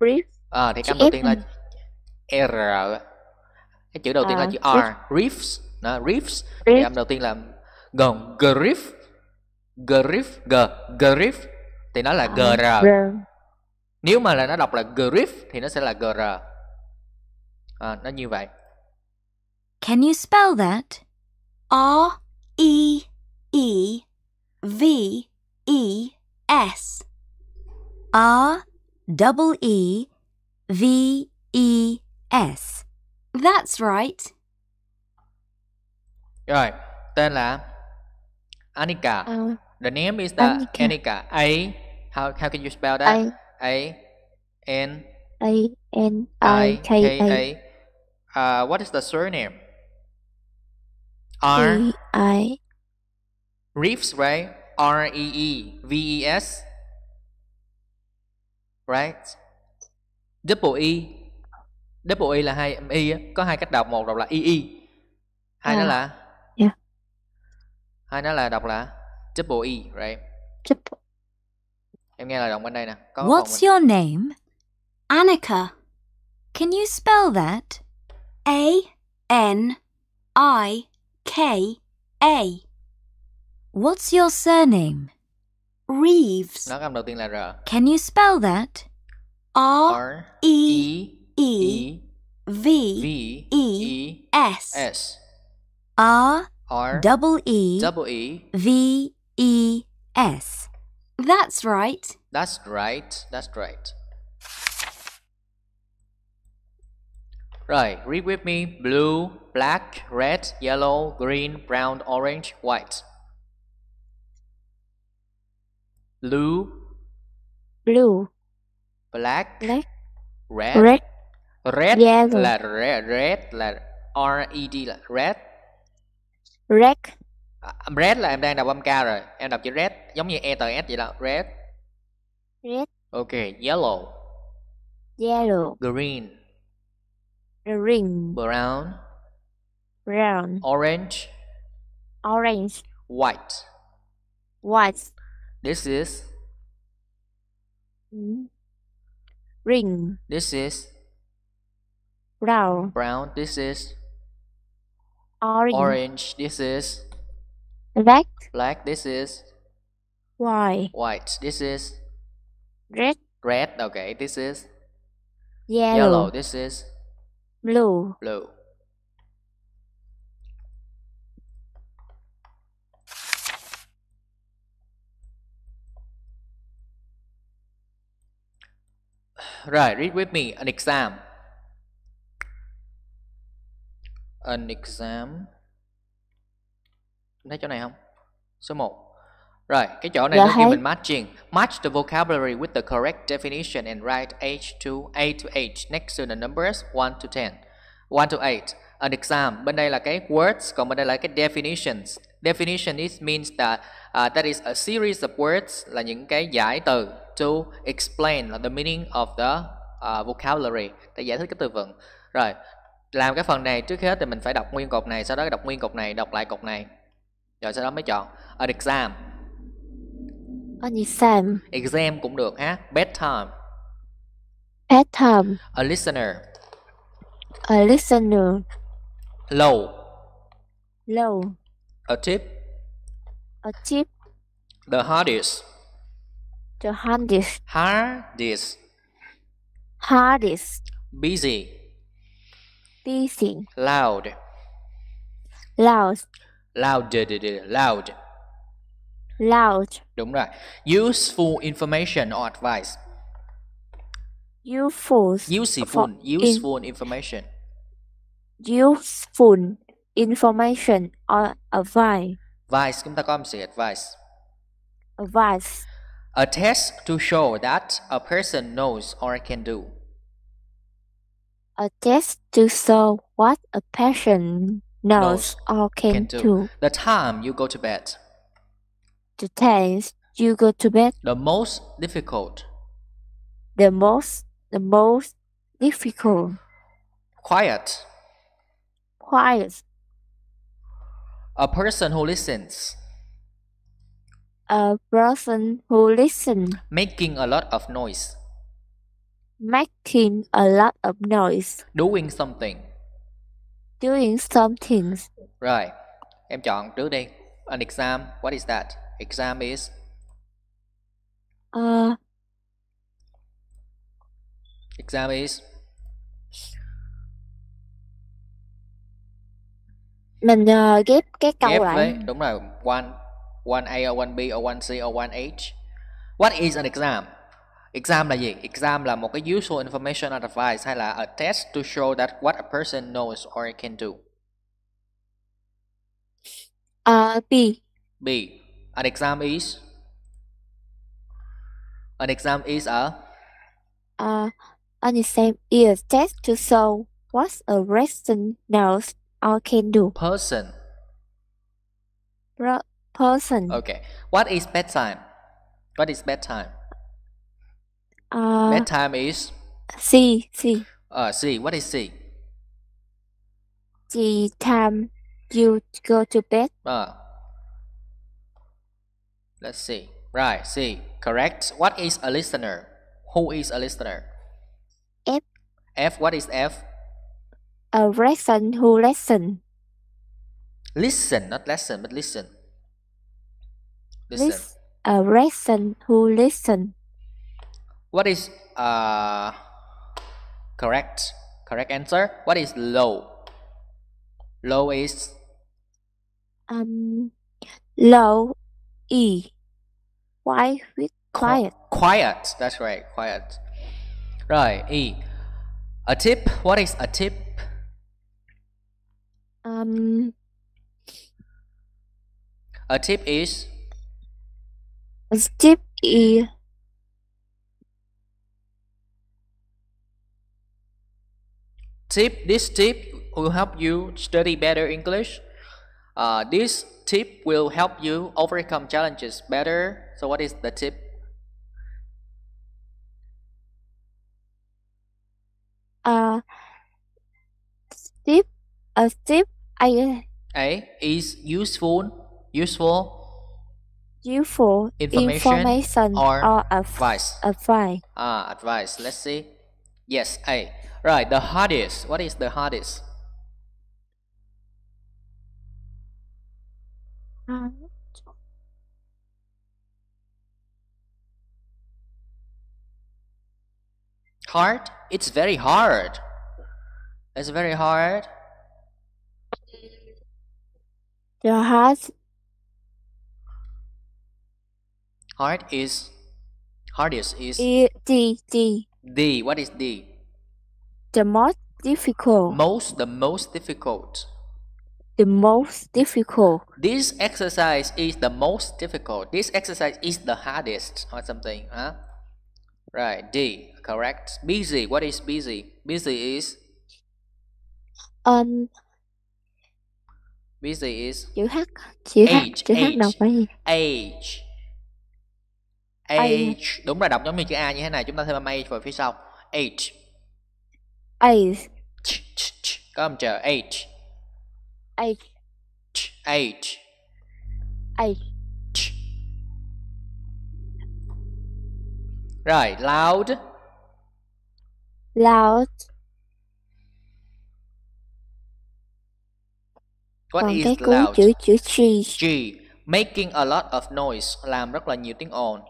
Reeves. À, thì cái âm đầu tiên là R. Cái chữ đầu tiên là à, chữ R. Reeves. Đó, Reeves. thì âm đầu tiên là gồm Griff. Griff. G. Griff. Thì nó là GR. À, Nếu mà là nó đọc là Griff thì nó sẽ là GR. À, nó như vậy. Can you spell that? R E E V E S R double E V E S. That's right. Rồi, tên là Anika. Uh, the name is the Anika. A how how can you spell that? A N A N I K A. Uh, what is the surname? R I. Reeves, right? R E E V E S, right? Double E, double E là hai âm E có hai cách đọc, một đọc là E E, hai uh, à. nó là, yeah. Dạ. hai nó là đọc là double E, right? Triple. Em nghe lời đọc bên đây nè. Có What's your name? Annika. Can you spell that? A N I K A What's your surname? Reeves. Nó đầu tiên là R. Can you spell that? R, R E E, e v, v E S S R R double E double E V E S. That's right. That's right. That's right. Right, read with me blue, black, red, yellow, green, brown, orange, white. blue blue black black red red red yellow. là red red là r e d là red red à, red là em đang đọc âm cao rồi em đọc chữ red giống như e t s vậy là red red ok yellow yellow green green brown brown orange orange white white This is hmm. ring. This is brown. Brown. This is orange. Orange. This is black. Black. This is white. White. This is red. Red. Okay. This is yellow. yellow. This is blue. Blue. Right, read with me. An exam. An exam. Thấy chỗ này không? Số 1. Rồi, cái chỗ này dạ nó kêu mình matching. Match the vocabulary with the correct definition and write H to A to H next to the numbers 1 to 10. 1 to 8. An exam. Bên đây là cái words, còn bên đây là cái definitions. Definition is means that uh, that is a series of words là những cái giải từ to explain the meaning of the uh, vocabulary để giải thích cái từ vựng rồi làm cái phần này trước hết thì mình phải đọc nguyên cột này sau đó đọc nguyên cột này đọc lại cột này rồi sau đó mới chọn an exam an exam exam cũng được ha bedtime bedtime a listener a listener low low a tip a tip the hardest The hardest. Hardest. Hardest. Busy. Busy. Loud. Loud. Loud. Loud. Loud. Đúng rồi. Useful information or advice. Useful. Useful. Useful information. Useful information or advice. Advice. Chúng ta có âm sĩ advice. Advice. A test to show that a person knows or can do. A test to show what a person knows, knows or can, can do. do. The time you go to bed. The time you go to bed. The most difficult. The most the most difficult. Quiet. Quiet. A person who listens. a person who listens. Making a lot of noise. Making a lot of noise. Doing something. Doing something. Right. Em chọn trước đi. An exam. What is that? Exam is. Uh. Exam is. Mình uh, ghép cái câu ghép lại. Đấy, đúng rồi. One 1A or 1B or 1C or 1H What is an exam? Exam là gì? Exam là một cái useful information or advice hay là a test to show that what a person knows or can do. Uh, B. B. An exam is? An exam is a? Uh, an exam is a test to show what a person knows or can do. Person. Bro person. Okay. What is bedtime? What is bedtime? Uh, bedtime is C C. Uh, C. What is C? The time you go to bed. Uh, let's see. Right, C. Correct. What is a listener? Who is a listener? F. F. What is F? A person who listen. Listen, not lesson, but listen. Listen. a uh, reason who listen. What is uh correct? Correct answer. What is low? Low is um low e. Why with quiet? Qu quiet. That's right. Quiet. Right. E. A tip. What is a tip? Um. A tip is skip E. Tip, this tip will help you study better English. Uh, this tip will help you overcome challenges better. So what is the tip? Uh, tip, a tip, I... A is useful, useful useful information, information or, or advice. Advice. Ah, advice. Let's see. Yes, A. Right, the hardest. What is the hardest? Hard. Hard? It's very hard. It's very hard. The hardest Hard is hardest is e D D. D. What is D? The most difficult. Most the most difficult. The most difficult. This exercise is the most difficult. This exercise is the hardest or something, huh? Right, D, correct. Busy. What is busy? Busy is um busy is chữ H chữ H chữ H đọc have gì? Age Age. Đúng là đọc giống như chữ A như thế này Chúng ta thêm âm H vào phía sau Age Age Có âm chờ Age Age Age Age Rồi loud Loud What Còn is cái cuối loud? chữ chữ G G Making a lot of noise Làm rất là nhiều tiếng ồn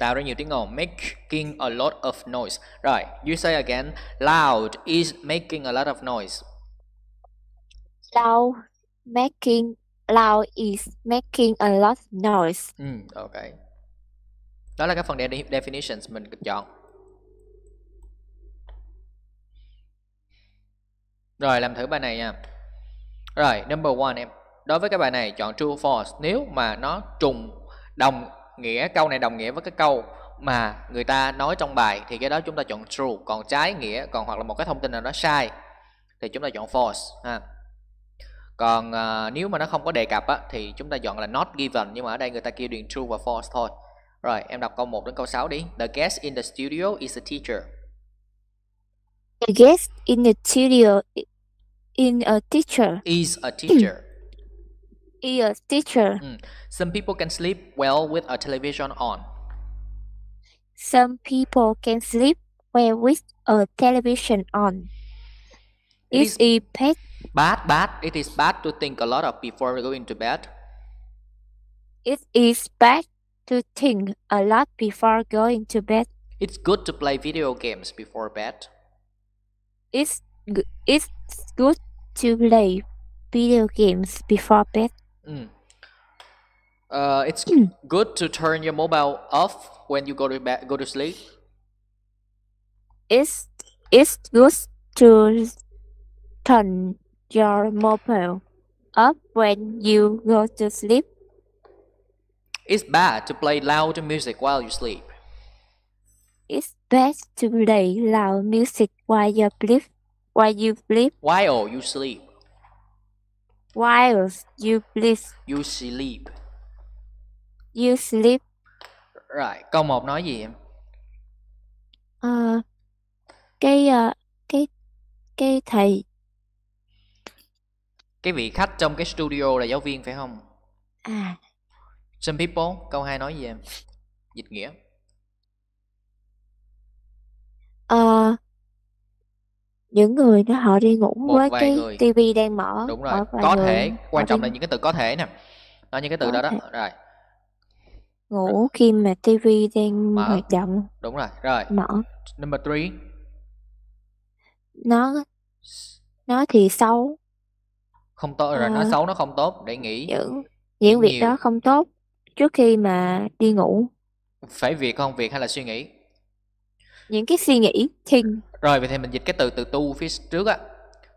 tạo ra nhiều tiếng ồn making a lot of noise rồi you say again loud is making a lot of noise loud making loud is making a lot of noise ừ, ok đó là các phần definitions mình chọn rồi làm thử bài này nha rồi number one em đối với cái bài này chọn true false nếu mà nó trùng đồng nghĩa câu này đồng nghĩa với cái câu mà người ta nói trong bài thì cái đó chúng ta chọn true còn trái nghĩa còn hoặc là một cái thông tin nào đó sai thì chúng ta chọn false ha còn uh, nếu mà nó không có đề cập á, thì chúng ta chọn là not given nhưng mà ở đây người ta kêu điền true và false thôi rồi em đọc câu 1 đến câu 6 đi the guest in the studio is a teacher the guest in the studio in a teacher is a teacher Yes, teacher. Mm. Some people can sleep well with a television on. Some people can sleep well with a television on. It is it bad? Bad, It is bad to think a lot of before going to bed. It is bad to think a lot before going to bed. It's good to play video games before bed. It's it's good to play video games before bed. Mm. Uh, it's hmm. good to turn your mobile off when you go to bed, go to sleep. It's it's good to turn your mobile off when you go to sleep. It's bad to play loud music while you sleep. It's bad to play loud music while you sleep. While you sleep. While you sleep. Whilst you sleep. You sleep. You sleep. Right, câu 1 nói gì em? Uh, cái uh, cái cái thầy cái vị khách trong cái studio là giáo viên phải không? À. Some people, câu 2 nói gì em? Dịch nghĩa. Ờ uh, những người đó họ đi ngủ một với cái người. tivi đang mở đúng rồi mở có người. thể quan trọng đi... là những cái từ có thể nè nó những cái từ có đó thể. đó rồi ngủ khi mà tivi đang mở. hoạt động đúng rồi rồi mở number three nó nó thì xấu không tốt rồi à, ờ. nó xấu nó không tốt để nghĩ những những việc nhiều. đó không tốt trước khi mà đi ngủ phải việc không việc hay là suy nghĩ những cái suy nghĩ think ừ. rồi vậy thì mình dịch cái từ từ tu phía trước á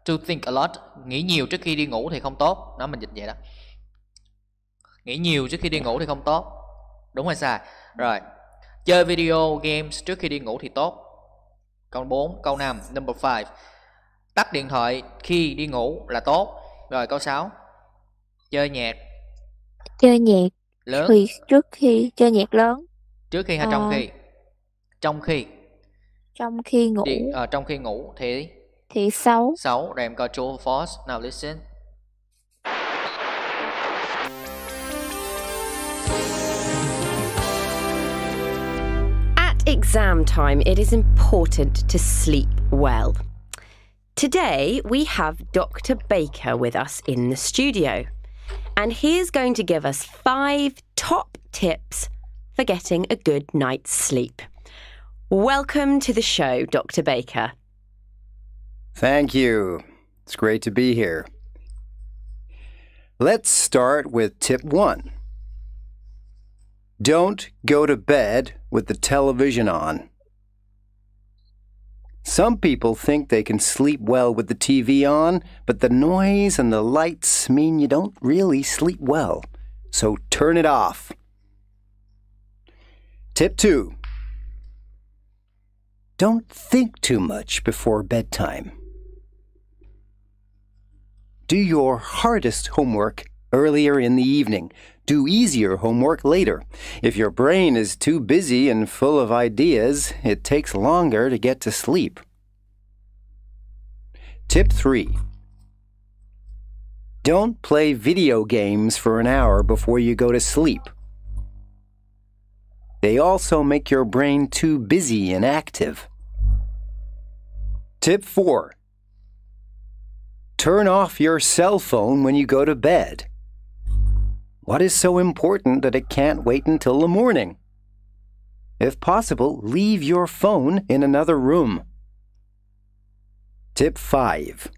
to think a lot nghĩ nhiều trước khi đi ngủ thì không tốt đó mình dịch vậy đó nghĩ nhiều trước khi đi ngủ thì không tốt đúng hay sai rồi chơi video games trước khi đi ngủ thì tốt câu 4 câu 5 number 5 tắt điện thoại khi đi ngủ là tốt rồi câu 6 chơi nhạc chơi nhạc lớn thì trước khi chơi nhạc lớn trước khi hay à... trong khi trong khi Trong khi ngủ. uh, trong khi ngủ thì thì 6. Sáu. rồi em coi true false. Now listen. At exam time, it is important to sleep well. Today, we have Dr. Baker with us in the studio, and he is going to give us five top tips for getting a good night's sleep. Welcome to the show, Dr. Baker. Thank you. It's great to be here. Let's start with tip one. Don't go to bed with the television on. Some people think they can sleep well with the TV on, but the noise and the lights mean you don't really sleep well. So turn it off. Tip 2 don't think too much before bedtime. Do your hardest homework earlier in the evening. Do easier homework later. If your brain is too busy and full of ideas, it takes longer to get to sleep. Tip 3 Don't play video games for an hour before you go to sleep. They also make your brain too busy and active. Tip 4 Turn off your cell phone when you go to bed. What is so important that it can't wait until the morning? If possible, leave your phone in another room. Tip 5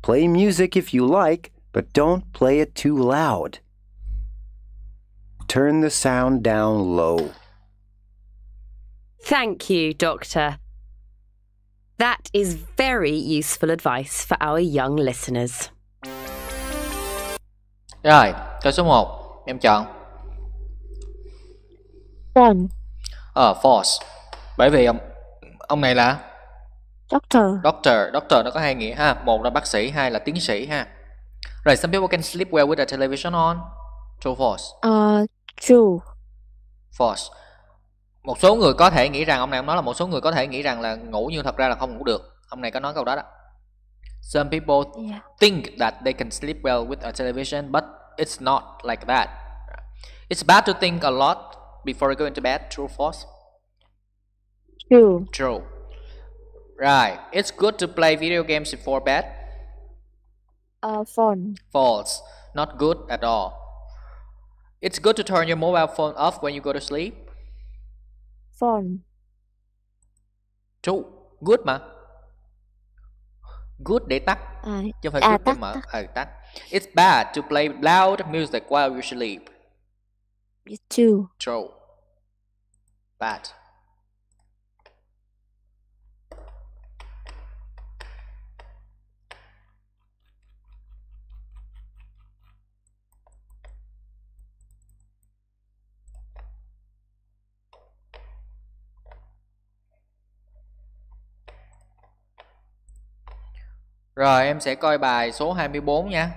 Play music if you like, but don't play it too loud. Turn the sound down low. Thank you, Doctor. That is very useful advice for our young listeners. Rồi, câu số 1, em chọn. False. Ờ, uh, false. Bởi vì ông ông này là Doctor. Doctor, doctor nó có hai nghĩa ha, một là bác sĩ, hai là tiến sĩ ha. Rồi, some people can sleep well with the television on. True false. Uh, true false một số người có thể nghĩ rằng ông này ông nói là một số người có thể nghĩ rằng là ngủ nhưng thật ra là không ngủ được ông này có nói câu đó đó some people yeah. think that they can sleep well with a television but it's not like that it's bad to think a lot before going to bed true false true true right it's good to play video games before bed uh, fun. false not good at all It's good to turn your mobile phone off when you go to sleep. Phone. True. Good mà. Good để tắt. À, Chứ phải à, good tắt, để mở. Tắt. À, tắt. It's bad to play loud music while you sleep. It's true. True. Bad. Rồi em sẽ coi bài số 24 nha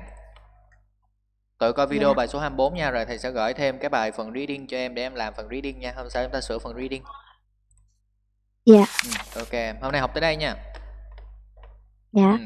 Tự coi dạ. video yeah. bài số 24 nha Rồi thầy sẽ gửi thêm cái bài phần reading cho em Để em làm phần reading nha Hôm sau chúng ta sửa phần reading Dạ yeah. ừ, Ok hôm nay học tới đây nha Dạ yeah. ừ.